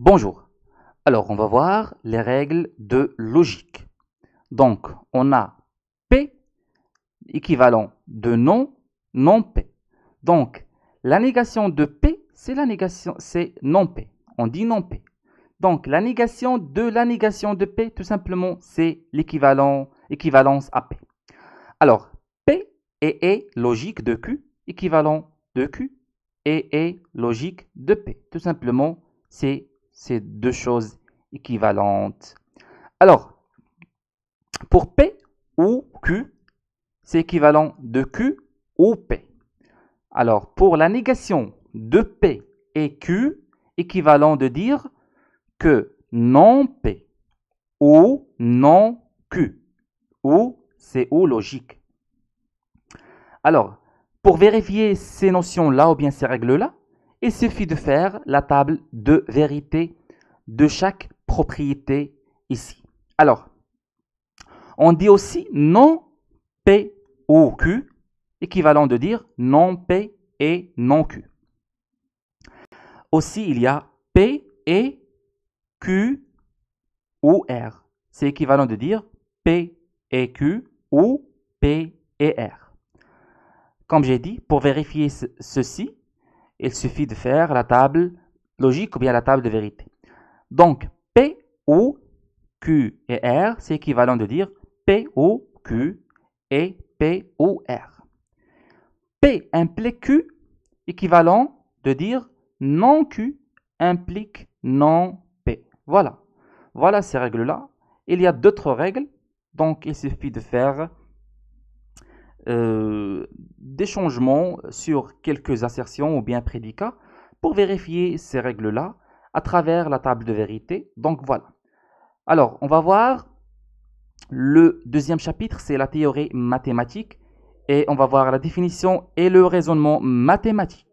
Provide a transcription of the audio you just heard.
Bonjour. Alors, on va voir les règles de logique. Donc, on a P équivalent de non, non P. Donc, la négation de P, c'est la négation, c'est non P. On dit non P. Donc, la négation de la négation de P, tout simplement, c'est l'équivalent, équivalence à P. Alors, P et E, logique de Q, équivalent de Q, et est logique de P. Tout simplement, c'est c'est deux choses équivalentes. Alors, pour P ou Q, c'est équivalent de Q ou P. Alors, pour la négation de P et Q, équivalent de dire que non P ou non Q ou c'est ou logique. Alors, pour vérifier ces notions-là ou bien ces règles-là, il suffit de faire la table de vérité de chaque propriété ici. Alors, on dit aussi non P ou Q, équivalent de dire non P et non Q. Aussi, il y a P et Q ou R. C'est équivalent de dire P et Q ou P et R. Comme j'ai dit, pour vérifier ceci, il suffit de faire la table logique ou bien la table de vérité. Donc, P, ou Q et R, c'est équivalent de dire P, ou Q et P, ou R. P implique Q, équivalent de dire non Q implique non P. Voilà. Voilà ces règles-là. Il y a d'autres règles, donc il suffit de faire euh, des changements sur quelques assertions ou bien prédicats pour vérifier ces règles-là à travers la table de vérité. Donc voilà. Alors, on va voir le deuxième chapitre, c'est la théorie mathématique et on va voir la définition et le raisonnement mathématique.